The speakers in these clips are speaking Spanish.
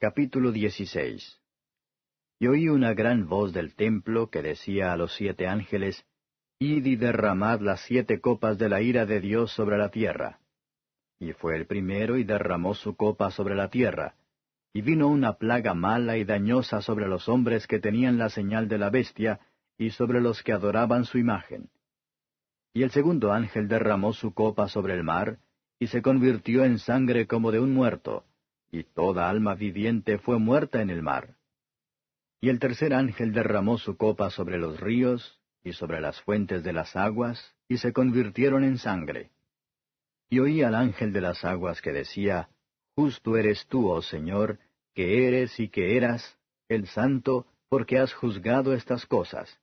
Capítulo 16 Y oí una gran voz del templo que decía a los siete ángeles, Id y derramad las siete copas de la ira de Dios sobre la tierra. Y fue el primero y derramó su copa sobre la tierra. Y vino una plaga mala y dañosa sobre los hombres que tenían la señal de la bestia, y sobre los que adoraban su imagen. Y el segundo ángel derramó su copa sobre el mar, y se convirtió en sangre como de un muerto, y toda alma viviente fue muerta en el mar. Y el tercer ángel derramó su copa sobre los ríos, y sobre las fuentes de las aguas, y se convirtieron en sangre. Y oí al ángel de las aguas que decía, Justo eres tú, oh Señor, que eres y que eras, el santo, porque has juzgado estas cosas,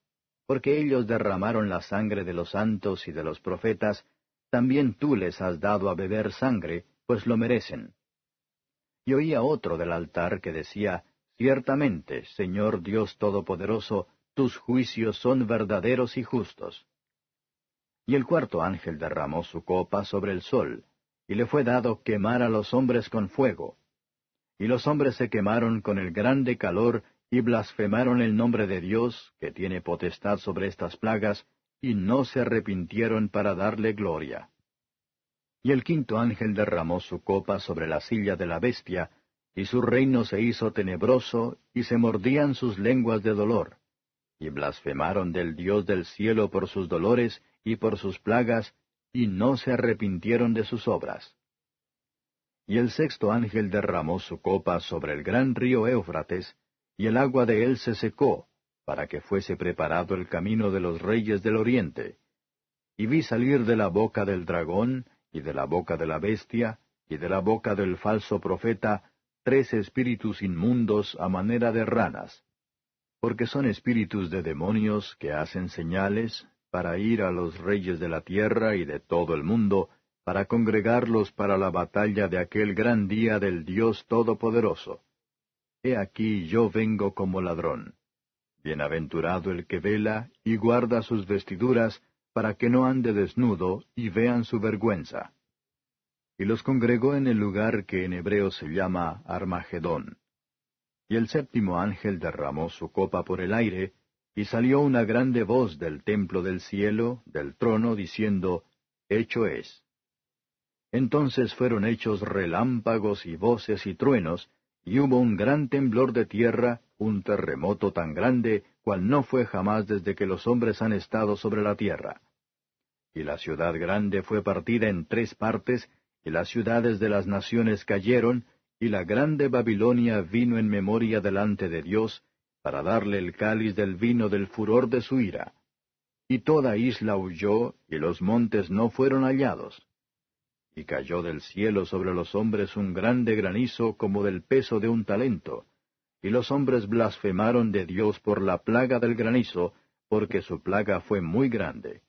porque ellos derramaron la sangre de los santos y de los profetas, también tú les has dado a beber sangre, pues lo merecen y oía otro del altar que decía, Ciertamente, Señor Dios Todopoderoso, tus juicios son verdaderos y justos. Y el cuarto ángel derramó su copa sobre el sol, y le fue dado quemar a los hombres con fuego. Y los hombres se quemaron con el grande calor y blasfemaron el nombre de Dios, que tiene potestad sobre estas plagas, y no se arrepintieron para darle gloria. Y el quinto ángel derramó su copa sobre la silla de la bestia, y su reino se hizo tenebroso, y se mordían sus lenguas de dolor. Y blasfemaron del Dios del cielo por sus dolores y por sus plagas, y no se arrepintieron de sus obras. Y el sexto ángel derramó su copa sobre el gran río Éufrates, y el agua de él se secó, para que fuese preparado el camino de los reyes del oriente. Y vi salir de la boca del dragón y de la boca de la bestia, y de la boca del falso profeta, tres espíritus inmundos a manera de ranas, porque son espíritus de demonios que hacen señales para ir a los reyes de la tierra y de todo el mundo, para congregarlos para la batalla de aquel gran día del Dios Todopoderoso. He aquí yo vengo como ladrón. Bienaventurado el que vela y guarda sus vestiduras, para que no ande desnudo y vean su vergüenza. Y los congregó en el lugar que en hebreo se llama Armagedón. Y el séptimo ángel derramó su copa por el aire, y salió una grande voz del templo del cielo, del trono, diciendo, Hecho es. Entonces fueron hechos relámpagos y voces y truenos, y hubo un gran temblor de tierra, un terremoto tan grande cual no fue jamás desde que los hombres han estado sobre la tierra. Y la ciudad grande fue partida en tres partes, y las ciudades de las naciones cayeron, y la grande Babilonia vino en memoria delante de Dios, para darle el cáliz del vino del furor de su ira. Y toda isla huyó, y los montes no fueron hallados y cayó del cielo sobre los hombres un grande granizo como del peso de un talento, y los hombres blasfemaron de Dios por la plaga del granizo, porque su plaga fue muy grande.